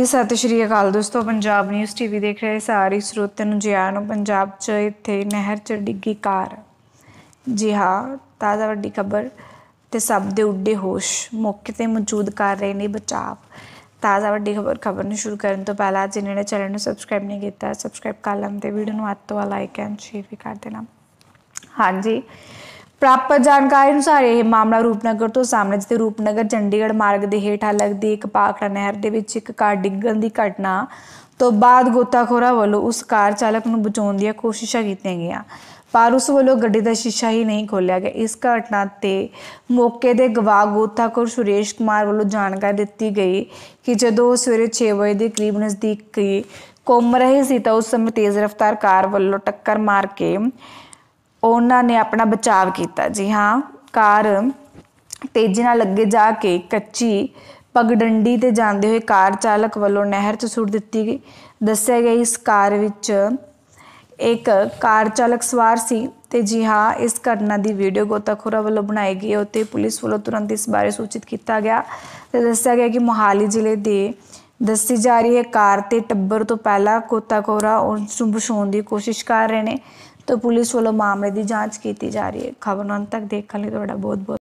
ਜੀ ਸਤਿ ਸ਼੍ਰੀ ਅਕਾਲ ਦੋਸਤੋ ਪੰਜਾਬ ਨਿਊਜ਼ ਟੀਵੀ ਦੇਖ ਰਹੇ ਸਾਰੇ ਸਰੋਤਿਆਂ ਨੂੰ ਜੀ ਆਇਆਂ ਨੂੰ ਪੰਜਾਬ 'ਚ ਇੱਥੇ ਨਹਿਰ 'ਚ ਡਿੱਗੀ ਕਾਰ ਜੀ ਹਾਂ ਤਾਜ਼ਾ ਵੱਡੀ ਖਬਰ ਤੇ ਸਭ ਦੇ ਉੱਡੇ ਹੋਸ਼ ਮੌਕੇ ਤੇ ਮੌਜੂਦ ਕਰ ਰਹੇ ਨੇ ਬਚਾਅ ਤਾਜ਼ਾ ਵੱਡੀ ਖਬਰ ਖਬਰ ਨੂੰ ਸ਼ੁਰੂ ਕਰਨ ਤੋਂ ਪਹਿਲਾਂ ਜਿਨ੍ਹਾਂ ਨੇ ਚੈਨਲ ਨੂੰ ਸਬਸਕ੍ਰਾਈਬ ਨਹੀਂ ਕੀਤਾ ਸਬਸਕ੍ਰਾਈਬ ਕਰ ਲੈਣ ਤੇ ਵੀਡੀਓ ਨੂੰ ਅੱਤ ਤੋਂ ਲਾਈਕ ਐਂਡ ਸ਼ੇਅਰ ਵੀ ਕਰ ਦੇਣਾ ਹਾਂਜੀ ਪ੍ਰਾਪਤ ਜਾਣਕਾਰੀ ਅਨੁਸਾਰ ਇਹ ਮਾਮਲਾ ਰੂਪਨਗਰ ਤੋਂ ਸਾਹਮਣੇ ਜਿੱਥੇ ਰੂਪਨਗਰ ਚੰਡੀਗੜ੍ਹ ਮਾਰਗ ਦੇ ਹੇਠਾਂ ਲੱਗਦੀ ਇੱਕ ਪਾਖੜਾ ਨਹਿਰ ਦੇ ਵਿੱਚ ਇੱਕ ਕਾਰ ਡਿੱਗਣ ਦੀ ਘਟਨਾ ਤੋਂ ਬਾਅਦ ਗੋਤਾਖੋਰਾ ਵੱਲੋਂ ਉਸ ਕਾਰ ਚਾਲਕ ਨੂੰ ਬਚਾਉਣ ਦੀਆਂ ਕੋਸ਼ਿਸ਼ਾਂ ਕੀਤੀਆਂ ਗਈਆਂ ਪਰ ਉਸ ਵੱਲੋਂ ਗੱਡੀ ਦਾ ਸ਼ੀਸ਼ਾ ਹੀ ਨਹੀਂ ਖੋਲਿਆ ਗਿਆ ਇਸ ਘਟਨਾ ਤੇ ਮੌਕੇ ਦੇ ਗਵਾਹ ਗੋਤਾਖੋਰ ਸੁਰੇਸ਼ ਕੁਮਾਰ ਵੱਲੋਂ ਜਾਣਕਾਰੀ ਦਿੱਤੀ ਗਈ ਕਿ ਜਦੋਂ ਸਵੇਰੇ 6 ਵਜੇ ਦੇ ਕਰੀਬ ਨਜ਼ਦੀਕ ਕੋਮ ਰਹੇ ਸੀ ਤਾਂ ਉਸ ਸਮੇਂ ਤੇਜ਼ ਰਫ਼ਤਾਰ ਕਾਰ ਵੱਲੋਂ ਟੱਕਰ ਮਾਰ ਕੇ ਉਹਨਾਂ ਨੇ ਆਪਣਾ ਬਚਾਅ ਕੀਤਾ ਜੀ ਹਾਂ ਕਾਰ ਤੇਜ਼ੀ ਨਾਲ ਅੱਗੇ ਜਾ ਕੇ ਕੱਚੀ ਪਗਡੰਡੀ ਤੇ ਜਾਂਦੇ ਹੋਏ ਕਾਰ ਚਾਲਕ ਵੱਲੋਂ ਨਹਿਰ 'ਚ ਸੁੱਟ ਦਿੱਤੀ ਗਈ ਦੱਸਿਆ ਗਿਆ ਇਸ ਕਾਰ ਵਿੱਚ ਇੱਕ ਕਾਰ ਚਾਲਕ ਸਵਾਰ ਸੀ ਤੇ ਜੀ ਹਾਂ ਇਸ ਘਟਨਾ ਦੀ ਵੀਡੀਓ ਗੋਤਾਖੋਰਾ ਵੱਲੋਂ ਬਣਾਈ ਗਈ ਹੈ ਉਤੇ ਪੁਲਿਸ ਵੱਲੋਂ ਤੁਰੰਤ ਇਸ ਬਾਰੇ ਸੂਚਿਤ ਕੀਤਾ ਗਿਆ ਤੇ ਦੱਸਿਆ ਗਿਆ ਕਿ ਮੋਹਾਲੀ ਜ਼ਿਲ੍ਹੇ ਦੇ ਦੱਸੀ ਜਾ ਰਹੀ ਹੈ ਕਾਰ ਤੇ ਟੱਬਰ ਤੋਂ ਪਹਿਲਾਂ ਕੋਤਾਕੋਰਾ ਉਸ ਨੂੰ ਬਚਾਉਣ ਦੀ ਕੋਸ਼ਿਸ਼ ਕਰ ਰਹੇ ਨੇ ਤਾਂ ਪੁਲਿਸ ਵੱਲੋਂ ਮਾਮਲੇ ਦੀ ਜਾਂਚ ਕੀਤੀ ਜਾ ਰਹੀ ਹੈ ਖਬਰਾਂ ਅੰਤ ਤੱਕ ਦੇਖਣ ਲਈ ਤੁਹਾਡਾ ਬਹੁਤ ਬਹੁਤ